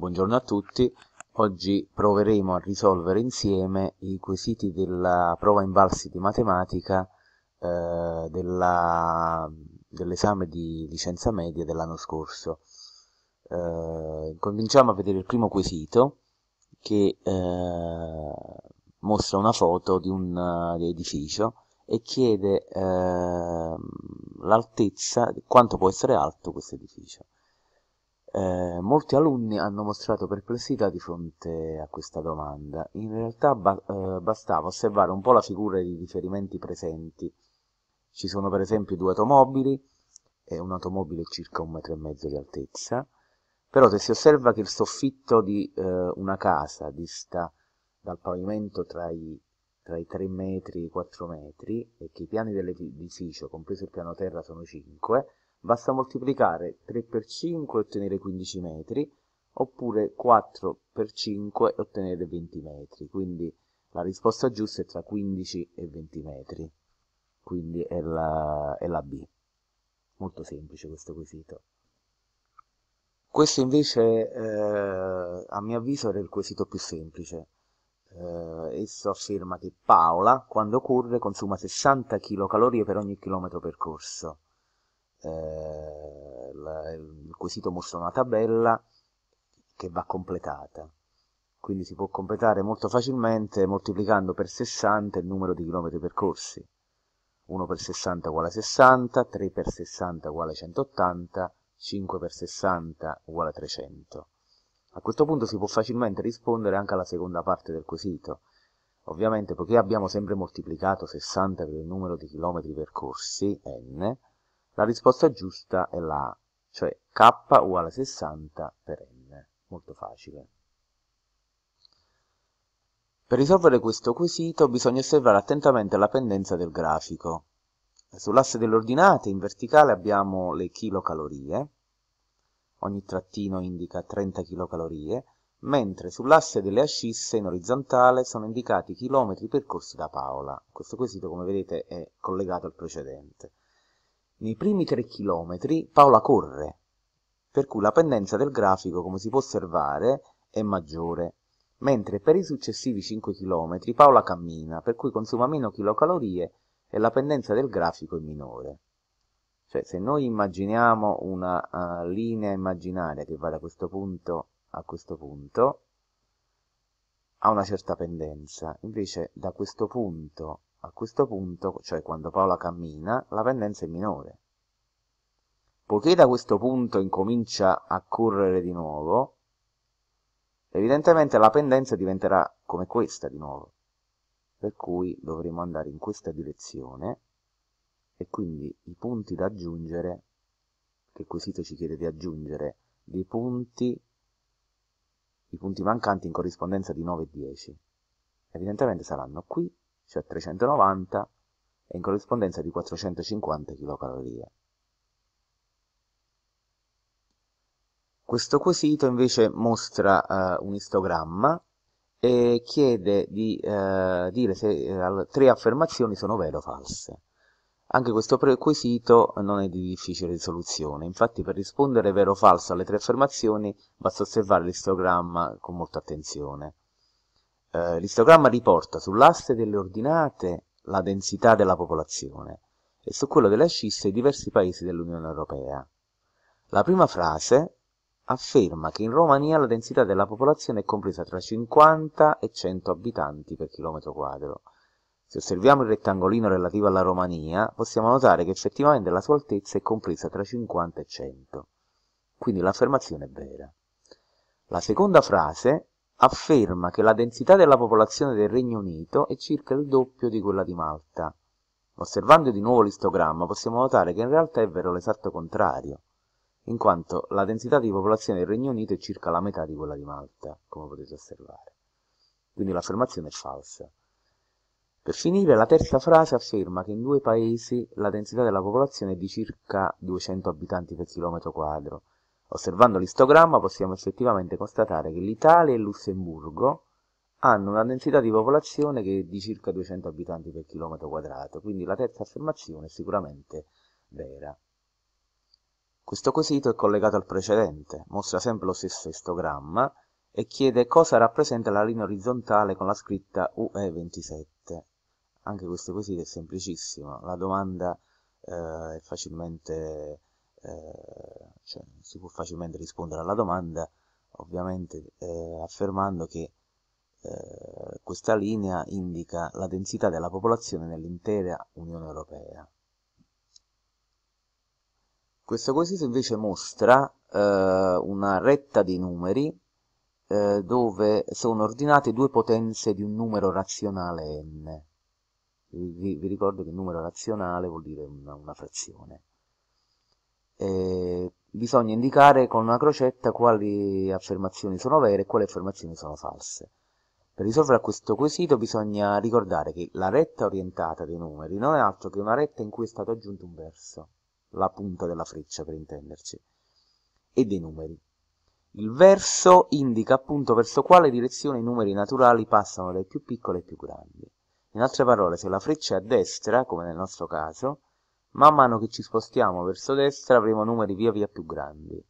Buongiorno a tutti, oggi proveremo a risolvere insieme i quesiti della prova in valsi di matematica eh, dell'esame dell di licenza media dell'anno scorso. Eh, cominciamo a vedere il primo quesito che eh, mostra una foto di un uh, edificio e chiede ehm, l'altezza, quanto può essere alto questo edificio. Eh, molti alunni hanno mostrato perplessità di fronte a questa domanda. In realtà ba eh, bastava osservare un po' la figura di riferimenti presenti. Ci sono per esempio due automobili, e è un'automobile circa un metro e mezzo di altezza, però se si osserva che il soffitto di eh, una casa dista dal pavimento tra i, tra i 3 metri e i 4 metri e che i piani dell'edificio, compreso il piano terra, sono 5, Basta moltiplicare 3 per 5 e ottenere 15 metri, oppure 4 per 5 e ottenere 20 metri. Quindi la risposta giusta è tra 15 e 20 metri. Quindi è la, è la B. Molto semplice questo quesito. Questo invece, eh, a mio avviso, era il quesito più semplice. Eh, esso afferma che Paola, quando corre, consuma 60 kcal per ogni chilometro percorso eh, la, il quesito mostra una tabella che va completata, quindi si può completare molto facilmente moltiplicando per 60 il numero di chilometri percorsi. 1 per 60 uguale a 60, 3 per 60 uguale a 180, 5 per 60 uguale a 300. A questo punto si può facilmente rispondere anche alla seconda parte del quesito. Ovviamente, poiché abbiamo sempre moltiplicato 60 per il numero di chilometri percorsi, n, la risposta giusta è la A, cioè k uguale 60 per n. Molto facile. Per risolvere questo quesito bisogna osservare attentamente la pendenza del grafico. Sull'asse delle ordinate in verticale abbiamo le chilocalorie, ogni trattino indica 30 chilocalorie, mentre sull'asse delle ascisse in orizzontale sono indicati i chilometri percorsi da Paola. Questo quesito, come vedete, è collegato al precedente. Nei primi tre chilometri Paola corre, per cui la pendenza del grafico, come si può osservare, è maggiore, mentre per i successivi 5 km Paola cammina, per cui consuma meno chilocalorie e la pendenza del grafico è minore. Cioè, se noi immaginiamo una uh, linea immaginaria che va da questo punto a questo punto, ha una certa pendenza, invece da questo punto a questo punto, cioè quando Paola cammina, la pendenza è minore. Poiché da questo punto incomincia a correre di nuovo, evidentemente la pendenza diventerà come questa di nuovo. Per cui dovremo andare in questa direzione e quindi i punti da aggiungere, che il quesito ci chiede di aggiungere, dei punti, i punti mancanti in corrispondenza di 9 e 10. Evidentemente saranno qui cioè 390, e in corrispondenza di 450 kcal. Questo quesito invece mostra uh, un istogramma e chiede di uh, dire se uh, tre affermazioni sono vere o false. Anche questo quesito non è di difficile risoluzione, infatti per rispondere vero o falso alle tre affermazioni basta osservare l'istogramma con molta attenzione eh, l'istogramma riporta sull'asse delle ordinate la densità della popolazione e su quello delle ascisse i diversi paesi dell'Unione Europea. La prima frase afferma che in Romania la densità della popolazione è compresa tra 50 e 100 abitanti per chilometro quadro. Se osserviamo il rettangolino relativo alla Romania, possiamo notare che effettivamente la sua altezza è compresa tra 50 e 100. Quindi l'affermazione è vera. La seconda frase afferma che la densità della popolazione del Regno Unito è circa il doppio di quella di Malta. Osservando di nuovo l'istogramma possiamo notare che in realtà è vero l'esatto contrario, in quanto la densità di popolazione del Regno Unito è circa la metà di quella di Malta, come potete osservare. Quindi l'affermazione è falsa. Per finire, la terza frase afferma che in due paesi la densità della popolazione è di circa 200 abitanti per chilometro quadro, Osservando l'istogramma possiamo effettivamente constatare che l'Italia e il Lussemburgo hanno una densità di popolazione che è di circa 200 abitanti per chilometro quadrato, quindi la terza affermazione è sicuramente vera. Questo quesito è collegato al precedente, mostra sempre lo stesso istogramma e chiede cosa rappresenta la linea orizzontale con la scritta UE27. Anche questo quesito è semplicissimo, la domanda eh, è facilmente eh, cioè, si può facilmente rispondere alla domanda, ovviamente eh, affermando che eh, questa linea indica la densità della popolazione nell'intera Unione Europea. Questo quesito invece mostra eh, una retta di numeri eh, dove sono ordinate due potenze di un numero razionale n. Vi, vi ricordo che il numero razionale vuol dire una, una frazione eh, bisogna indicare con una crocetta quali affermazioni sono vere e quali affermazioni sono false. Per risolvere questo quesito bisogna ricordare che la retta orientata dei numeri non è altro che una retta in cui è stato aggiunto un verso, la punta della freccia per intenderci, e dei numeri. Il verso indica appunto verso quale direzione i numeri naturali passano dai più piccoli ai più grandi. In altre parole, se la freccia è a destra, come nel nostro caso, Man mano che ci spostiamo verso destra avremo numeri via via più grandi.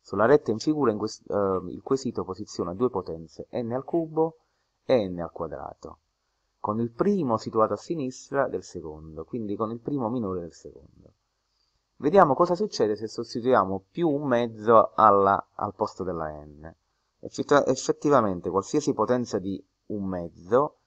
Sulla retta in figura in quest, eh, il quesito posiziona due potenze n al cubo e n al quadrato, con il primo situato a sinistra del secondo, quindi con il primo minore del secondo. Vediamo cosa succede se sostituiamo più un mezzo alla, al posto della n. Effettivamente qualsiasi potenza di un mezzo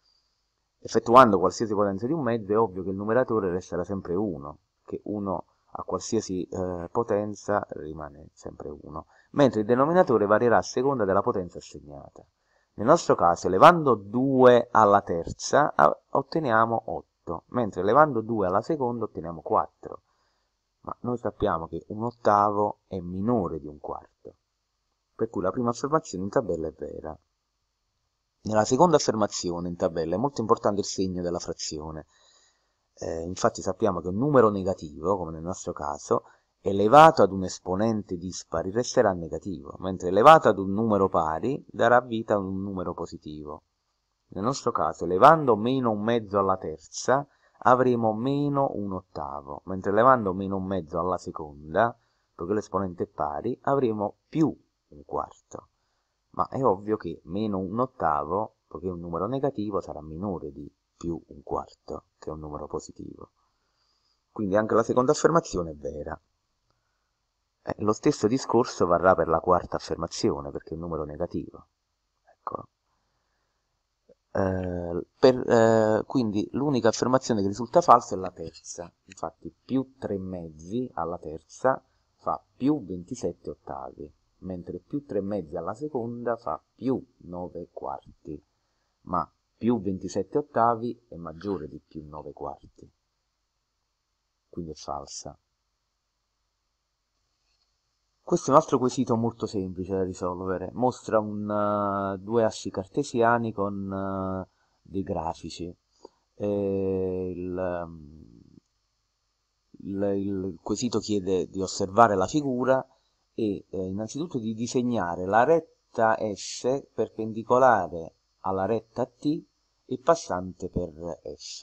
Effettuando qualsiasi potenza di un mezzo è ovvio che il numeratore resterà sempre 1, che 1 a qualsiasi eh, potenza rimane sempre 1, mentre il denominatore varierà a seconda della potenza assegnata. Nel nostro caso, elevando 2 alla terza, otteniamo 8, mentre elevando 2 alla seconda otteniamo 4. Ma noi sappiamo che un ottavo è minore di un quarto, per cui la prima osservazione in tabella è vera. Nella seconda affermazione in tabella è molto importante il segno della frazione. Eh, infatti sappiamo che un numero negativo, come nel nostro caso, elevato ad un esponente dispari resterà negativo, mentre elevato ad un numero pari darà vita ad un numero positivo. Nel nostro caso, elevando meno un mezzo alla terza, avremo meno un ottavo, mentre elevando meno un mezzo alla seconda, poiché l'esponente è pari, avremo più un quarto ma è ovvio che meno un ottavo, poiché un numero negativo sarà minore di più un quarto, che è un numero positivo. Quindi anche la seconda affermazione è vera. Eh, lo stesso discorso varrà per la quarta affermazione, perché è un numero negativo. Eccolo. Eh, per, eh, quindi l'unica affermazione che risulta falsa è la terza. Infatti più 3 mezzi alla terza fa più 27 ottavi mentre più 3 mezzi alla seconda fa più 9 quarti, ma più 27 ottavi è maggiore di più 9 quarti. Quindi è falsa. Questo è un altro quesito molto semplice da risolvere. Mostra un, uh, due assi cartesiani con uh, dei grafici. Eh, il, ehm, il, il quesito chiede di osservare la figura e eh, innanzitutto di disegnare la retta S perpendicolare alla retta T e passante per F.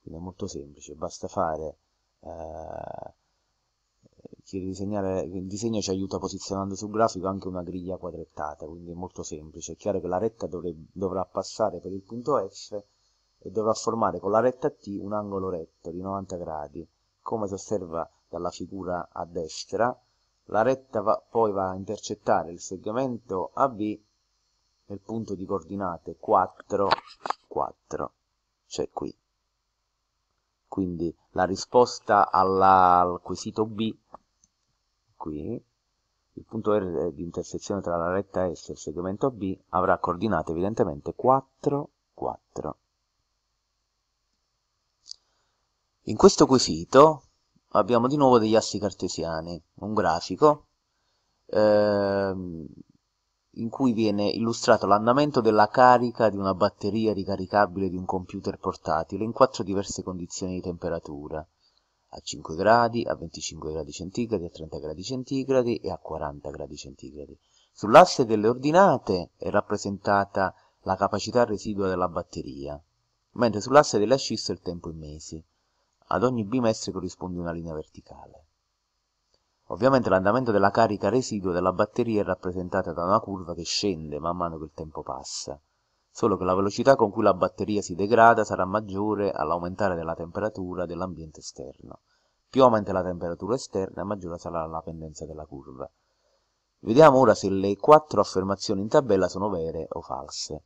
Quindi è molto semplice, basta fare... Eh, disegnare, il disegno ci aiuta posizionando sul grafico anche una griglia quadrettata, quindi è molto semplice. È chiaro che la retta dovrebbe, dovrà passare per il punto F e dovrà formare con la retta T un angolo retto di 90 gradi, come si osserva dalla figura a destra, la retta va, poi va a intercettare il segmento AB nel punto di coordinate 4, 4, cioè qui. Quindi la risposta alla, al quesito B, qui, il punto R di intersezione tra la retta S e il segmento B avrà coordinate evidentemente 4, 4. In questo quesito abbiamo di nuovo degli assi cartesiani, un grafico ehm, in cui viene illustrato l'andamento della carica di una batteria ricaricabile di un computer portatile in quattro diverse condizioni di temperatura, a 5 gradi, a 25 gradi centigradi, a 30 gradi centigradi e a 40 gradi centigradi. Sull'asse delle ordinate è rappresentata la capacità residua della batteria, mentre sull'asse delle ascisse il tempo in mesi. Ad ogni bimestre corrisponde una linea verticale. Ovviamente l'andamento della carica residua della batteria è rappresentata da una curva che scende man mano che il tempo passa, solo che la velocità con cui la batteria si degrada sarà maggiore all'aumentare della temperatura dell'ambiente esterno. Più aumenta la temperatura esterna, maggiore sarà la pendenza della curva. Vediamo ora se le quattro affermazioni in tabella sono vere o false.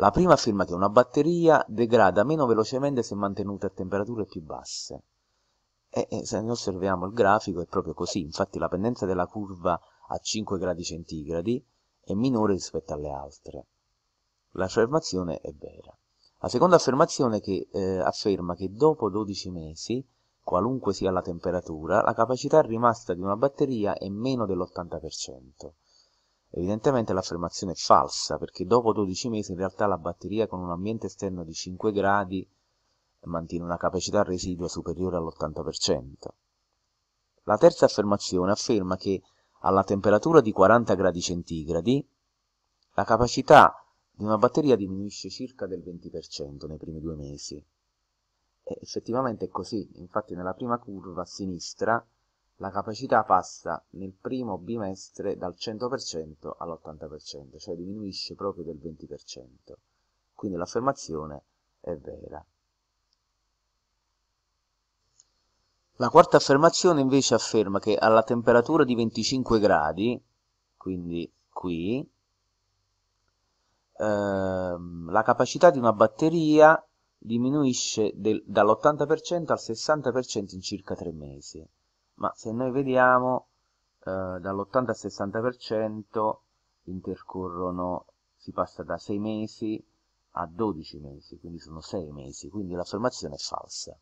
La prima afferma che una batteria degrada meno velocemente se mantenuta a temperature più basse. E, se ne osserviamo il grafico è proprio così, infatti la pendenza della curva a 5 gradi centigradi è minore rispetto alle altre. L'affermazione è vera. La seconda affermazione che, eh, afferma che dopo 12 mesi, qualunque sia la temperatura, la capacità rimasta di una batteria è meno dell'80%. Evidentemente l'affermazione è falsa, perché dopo 12 mesi in realtà la batteria con un ambiente esterno di 5 gradi mantiene una capacità residua superiore all'80%. La terza affermazione afferma che alla temperatura di 40 gradi centigradi la capacità di una batteria diminuisce circa del 20% nei primi due mesi. E effettivamente è così, infatti nella prima curva a sinistra la capacità passa nel primo bimestre dal 100% all'80%, cioè diminuisce proprio del 20%. Quindi l'affermazione è vera. La quarta affermazione invece afferma che alla temperatura di 25 gradi, quindi qui, ehm, la capacità di una batteria diminuisce dall'80% al 60% in circa 3 mesi ma se noi vediamo eh, dall'80 al 60% intercorrono, si passa da 6 mesi a 12 mesi, quindi sono 6 mesi, quindi l'affermazione è falsa.